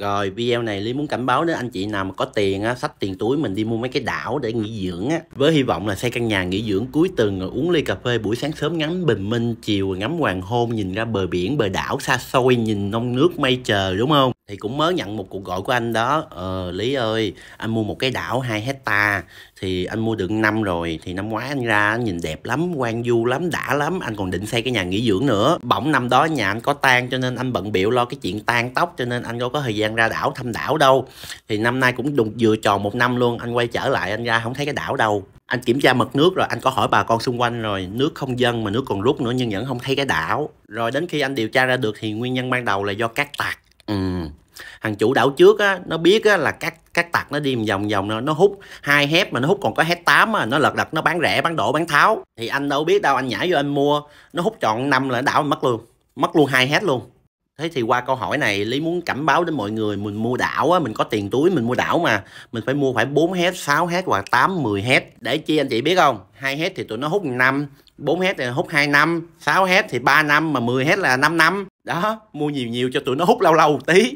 Rồi video này Lý muốn cảnh báo đến anh chị nào mà có tiền á, xách tiền túi mình đi mua mấy cái đảo để nghỉ dưỡng á. Với hy vọng là xây căn nhà nghỉ dưỡng cuối tuần rồi uống ly cà phê buổi sáng sớm ngắm bình minh, chiều ngắm hoàng hôn, nhìn ra bờ biển, bờ đảo xa xôi, nhìn non nước mây trời đúng không? thì cũng mới nhận một cuộc gọi của anh đó ờ, Lý ơi anh mua một cái đảo 2 hecta thì anh mua được năm rồi thì năm ngoái anh ra anh nhìn đẹp lắm quan du lắm đã lắm anh còn định xây cái nhà nghỉ dưỡng nữa bỗng năm đó nhà anh có tan cho nên anh bận biểu lo cái chuyện tan tóc cho nên anh đâu có thời gian ra đảo thăm đảo đâu thì năm nay cũng đùng vừa tròn một năm luôn anh quay trở lại anh ra không thấy cái đảo đâu anh kiểm tra mực nước rồi anh có hỏi bà con xung quanh rồi nước không dâng mà nước còn rút nữa nhưng vẫn không thấy cái đảo rồi đến khi anh điều tra ra được thì nguyên nhân ban đầu là do cát tạc ừ. thằng chủ đảo trước á nó biết á là các các tặc nó đi vòng vòng nó hút hai hết mà nó hút còn có hết tám mà nó lật đật nó bán rẻ bán đổ bán tháo thì anh đâu biết đâu anh nhảy vô anh mua nó hút chọn năm là đảo mất luôn mất luôn hai hết luôn Thế thì qua câu hỏi này Lý muốn cảnh báo đến mọi người mình mua đảo á, mình có tiền túi mình mua đảo mà mình phải mua phải 4 hết, 6 hết hoặc 8, 10 hết để chi anh chị biết không? Hai hết thì tụi nó hút năm, 4 hết thì hút 2 năm, 6 hết thì 3 năm mà 10 hết là 5 năm. Đó, mua nhiều nhiều cho tụi nó hút lâu lâu một tí.